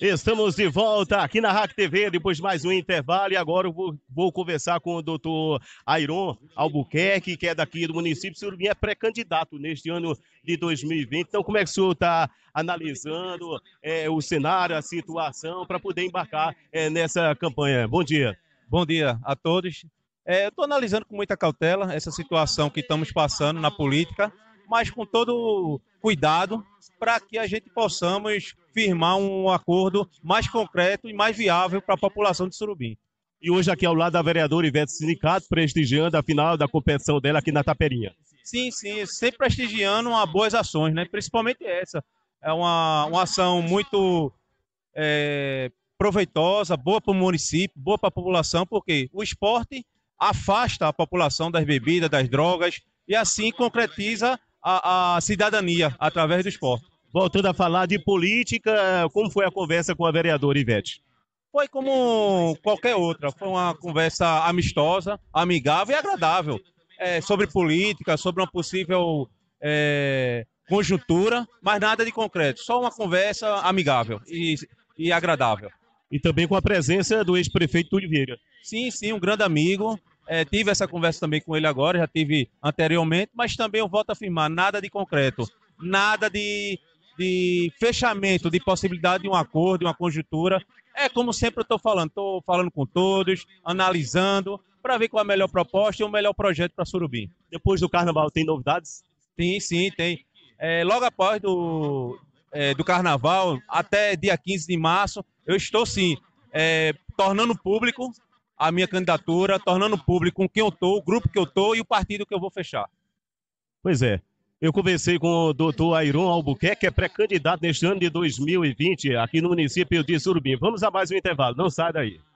Estamos de volta aqui na Hack TV, depois de mais um intervalo, e agora eu vou, vou conversar com o doutor Airon Albuquerque, que é daqui do município. O senhor é pré-candidato neste ano de 2020. Então, como é que o senhor está analisando é, o cenário, a situação, para poder embarcar é, nessa campanha? Bom dia. Bom dia a todos. É, Estou analisando com muita cautela essa situação que estamos passando na política mas com todo cuidado para que a gente possamos firmar um acordo mais concreto e mais viável para a população de Surubim. E hoje aqui ao lado da vereadora Ivete Sindicato prestigiando a final da competição dela aqui na Taperinha. Sim, sim, sempre prestigiando a boas ações, né? principalmente essa. É uma, uma ação muito é, proveitosa, boa para o município, boa para a população, porque o esporte afasta a população das bebidas, das drogas, e assim concretiza a, a cidadania através do esporte. Voltando a falar de política, como foi a conversa com a vereadora Ivete? Foi como qualquer outra, foi uma conversa amistosa, amigável e agradável. É, sobre política, sobre uma possível é, conjuntura, mas nada de concreto, só uma conversa amigável e, e agradável. E também com a presença do ex-prefeito Túlio Vieira. Sim, sim, um grande amigo, é, tive essa conversa também com ele agora, já tive anteriormente, mas também eu volto a afirmar: nada de concreto, nada de, de fechamento, de possibilidade de um acordo, de uma conjuntura. É como sempre eu estou falando, estou falando com todos, analisando, para ver qual é a melhor proposta e o melhor projeto para Surubim. Depois do carnaval, tem novidades? sim sim, tem. É, logo após do, é, do carnaval, até dia 15 de março, eu estou sim é, tornando público a minha candidatura, tornando público com quem eu estou, o grupo que eu estou e o partido que eu vou fechar. Pois é. Eu conversei com o doutor Airon Albuquerque, que é pré-candidato neste ano de 2020 aqui no município de Surubim. Vamos a mais um intervalo, não sai daí.